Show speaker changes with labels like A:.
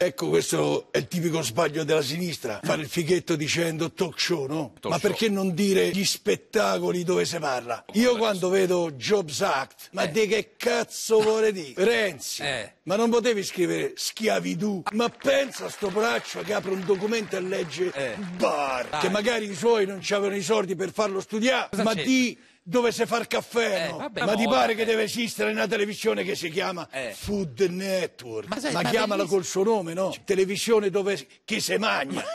A: Ecco, questo è il tipico sbaglio della sinistra, fare il fighetto dicendo talk show, no? Talk ma show. perché non dire gli spettacoli dove si parla? Io quando vedo Jobs Act, ma eh. di che cazzo vuole dire? Renzi, eh. ma non potevi scrivere schiavitù? Ma pensa a sto braccio che apre un documento e legge eh. bar, Dai. che ah. magari i suoi non avevano i soldi per farlo studiare, Cosa ma di dovesse far caffè, eh, no? vabbè, ma ti pare che eh. deve esistere una televisione che si chiama eh. Food Network? Ma, sai, ma chiamala col suo nome, no? Televisione dove chi se mangia.